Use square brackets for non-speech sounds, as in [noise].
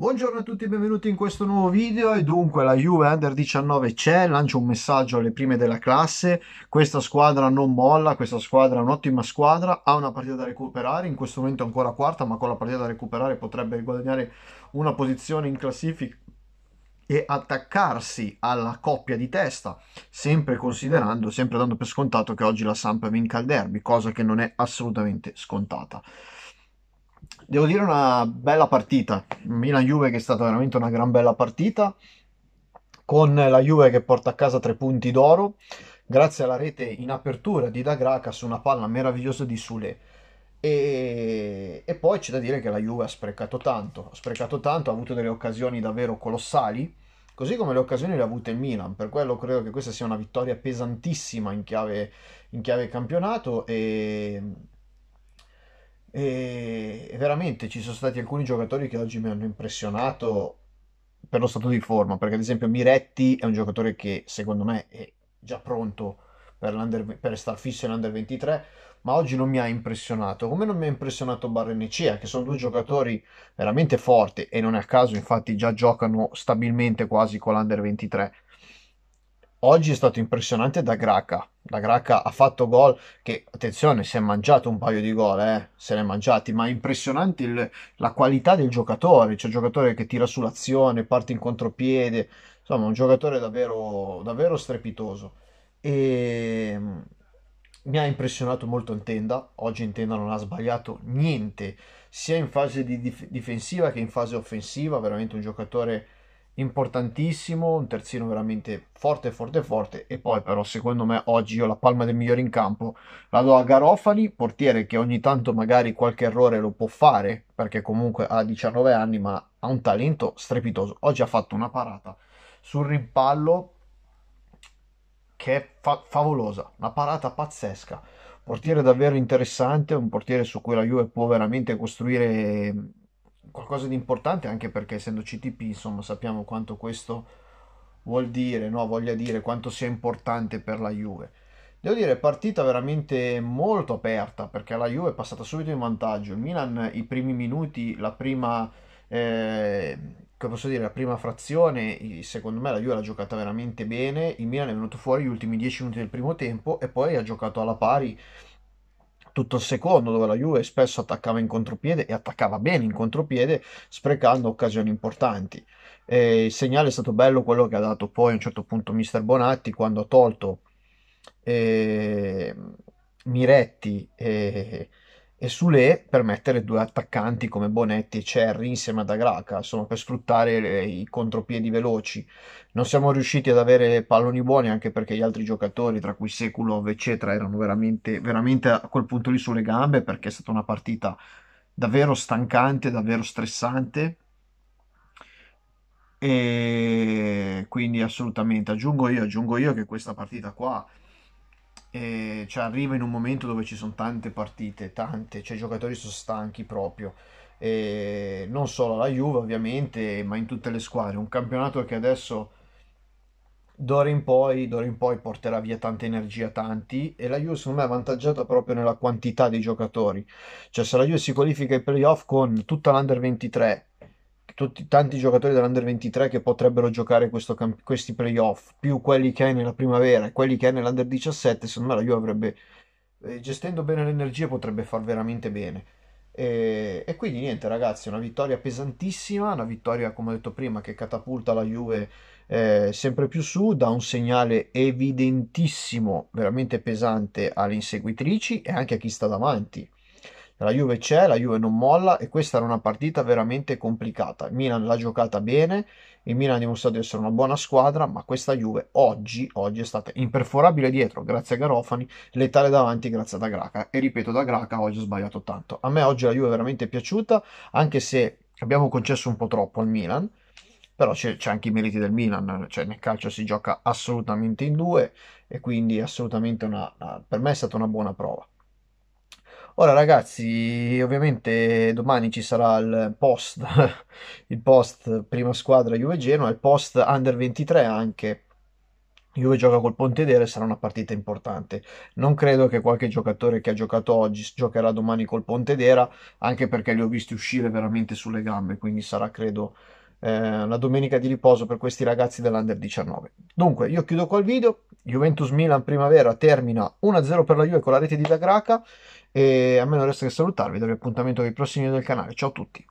Buongiorno a tutti e benvenuti in questo nuovo video e dunque la Juve Under 19 c'è, lancio un messaggio alle prime della classe, questa squadra non molla, questa squadra è un'ottima squadra, ha una partita da recuperare, in questo momento è ancora quarta ma con la partita da recuperare potrebbe guadagnare una posizione in classifica e attaccarsi alla coppia di testa, sempre considerando, sempre dando per scontato che oggi la Samp vinca il derby, cosa che non è assolutamente scontata. Devo dire una bella partita, Milan-Juve che è stata veramente una gran bella partita, con la Juve che porta a casa tre punti d'oro, grazie alla rete in apertura di Dagraca su una palla meravigliosa di Sule. E, e, poi c'è da dire che la Juve ha sprecato tanto, ha sprecato tanto, ha avuto delle occasioni davvero colossali, così come le occasioni le ha avute il Milan, per quello credo che questa sia una vittoria pesantissima in chiave, in chiave campionato e e veramente ci sono stati alcuni giocatori che oggi mi hanno impressionato per lo stato di forma, perché ad esempio Miretti è un giocatore che secondo me è già pronto per, per star fisso in Under 23, ma oggi non mi ha impressionato, come non mi ha impressionato Barrenecea, che sono due giocatori veramente forti e non è a caso infatti già giocano stabilmente quasi con l'Under 23. Oggi è stato impressionante da Graca, la Gracca ha fatto gol che, attenzione, si è mangiato un paio di gol, eh, se ne è mangiati, ma è impressionante il, la qualità del giocatore, c'è cioè un giocatore che tira sull'azione, parte in contropiede, insomma un giocatore davvero, davvero strepitoso. E mm, mi ha impressionato molto in tenda, oggi in tenda non ha sbagliato niente, sia in fase di dif- difensiva che in fase offensiva, veramente un giocatore importantissimo, un terzino veramente forte, forte, forte. E poi, però, secondo me oggi io la palma del migliore in campo la do a Garofani, portiere che ogni tanto magari qualche errore lo può fare, perché comunque ha 19 anni, ma ha un talento strepitoso. Oggi ha fatto una parata sul rimpallo che è fa- favolosa, una parata pazzesca. Portiere davvero interessante, un portiere su cui la Juve può veramente costruire qualcosa di importante anche perché essendo CTP insomma sappiamo quanto questo vuol dire, no? voglia dire quanto sia importante per la Juve. Devo dire, partita veramente molto aperta perché la Juve è passata subito in vantaggio. Il Milan, i primi minuti, la prima, eh, dire, la prima frazione, secondo me la Juve l'ha giocata veramente bene. Il Milan è venuto fuori gli ultimi 10 minuti del primo tempo e poi ha giocato alla pari tutto il secondo dove la Juve spesso attaccava in contropiede e attaccava bene in contropiede sprecando occasioni importanti. E il segnale è stato bello quello che ha dato poi a un certo punto mister Bonatti quando ha tolto eh, Miretti e, e sulle per mettere due attaccanti come Bonetti e Cerri insieme ad Agraca, insomma per sfruttare eh, i contropiedi veloci. Non siamo riusciti ad avere palloni buoni anche perché gli altri giocatori, tra cui Sekulov eccetera, erano veramente, veramente a quel punto lì sulle gambe perché è stata una partita davvero stancante, davvero stressante. E quindi assolutamente aggiungo io, aggiungo io che questa partita qua e cioè arriva in un momento dove ci sono tante partite, tante, cioè i giocatori sono stanchi proprio. E non solo la Juve ovviamente, ma in tutte le squadre. Un campionato che adesso d'ora in poi, d'ora in poi porterà via tanta energia a tanti e la Juve secondo me è avvantaggiata proprio nella quantità dei giocatori. Cioè se la Juve si qualifica ai playoff con tutta l'Under 23 tutti, tanti giocatori dell'Under 23 che potrebbero giocare camp- questi playoff, più quelli che hai nella primavera e quelli che hai nell'Under 17, secondo me la Juve avrebbe, eh, gestendo bene le energie, potrebbe far veramente bene. E, e, quindi niente ragazzi, una vittoria pesantissima, una vittoria come ho detto prima che catapulta la Juve eh, sempre più su, dà un segnale evidentissimo, veramente pesante alle inseguitrici e anche a chi sta davanti la Juve c'è, la Juve non molla e questa era una partita veramente complicata. Il Milan l'ha giocata bene, il Milan ha dimostrato di essere una buona squadra, ma questa Juve oggi, oggi è stata imperforabile dietro grazie a Garofani, letale davanti grazie a Dagraca e ripeto da Dagraca oggi ho sbagliato tanto. A me oggi la Juve è veramente piaciuta, anche se abbiamo concesso un po' troppo al Milan, però c'è, c'è, anche i meriti del Milan, cioè nel calcio si gioca assolutamente in due e quindi assolutamente una, per me è stata una buona prova. Ora ragazzi, ovviamente domani ci sarà il post, [laughs] il post prima squadra Juve Genoa, il post under 23 anche. Juve gioca col Pontedera e sarà una partita importante. Non credo che qualche giocatore che ha giocato oggi giocherà domani col Pontedera, anche perché li ho visti uscire veramente sulle gambe, quindi sarà credo eh, una domenica di riposo per questi ragazzi dell'Under 19. Dunque, io chiudo qua il video, Juventus-Milan primavera termina 1-0 per la Juve con la rete di Dagraca e a me non resta che salutarvi, darvi appuntamento ai prossimi video del canale. Ciao a tutti!